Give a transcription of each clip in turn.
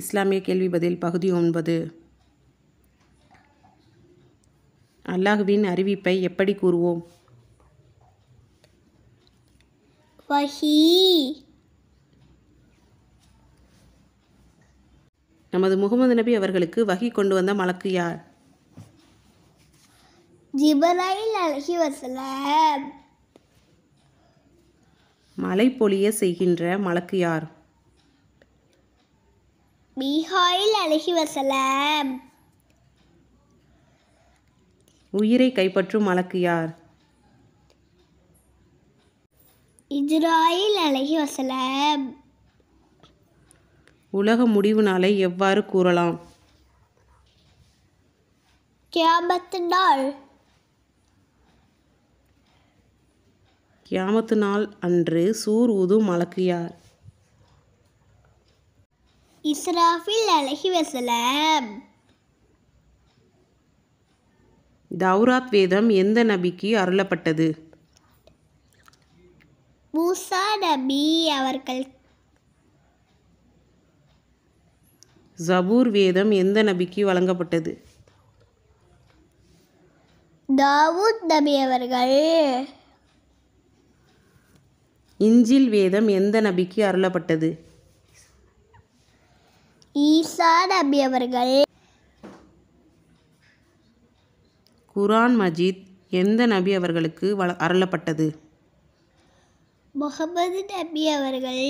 இஸ்லாமிய கேள்வி பதில் பகுதி ஒன்பது அல்லாஹுவின் அறிவிப்பை எப்படி கூறுவோம் நமது முகமது நபி அவர்களுக்கு வகி கொண்டு வந்த மலக்கு யார் ஜிபராயில் அலஹி வசலாம் மலை பொழிய செய்கின்ற மலக்கு யார் பீஹாயில் அழகி வசலம் உயிரை கைப்பற்றும் அழகு யார் இஸ்ராயில் அழகி வசலம் உலக முடிவு நாளை எவ்வாறு கூறலாம் கியாமத்து நாள் கியாமத்து நாள் அன்று சூர் ஊதும் அழகு யார் இஸ்ராஃபில் அலஹி வசலம் தௌராத் வேதம் எந்த நபிக்கு அருளப்பட்டது மூசா நபி அவர்கள் ஜபூர் வேதம் எந்த நபிக்கு வழங்கப்பட்டது தாவூத் நபி அவர்கள் இஞ்சில் வேதம் எந்த நபிக்கு அருளப்பட்டது ஈசா நபி அவர்கள் குரான் மஜீத் எந்த நபி அவர்களுக்கு வள அருளப்பட்டது முகமது நபி அவர்கள்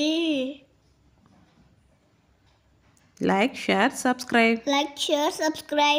like share subscribe like share subscribe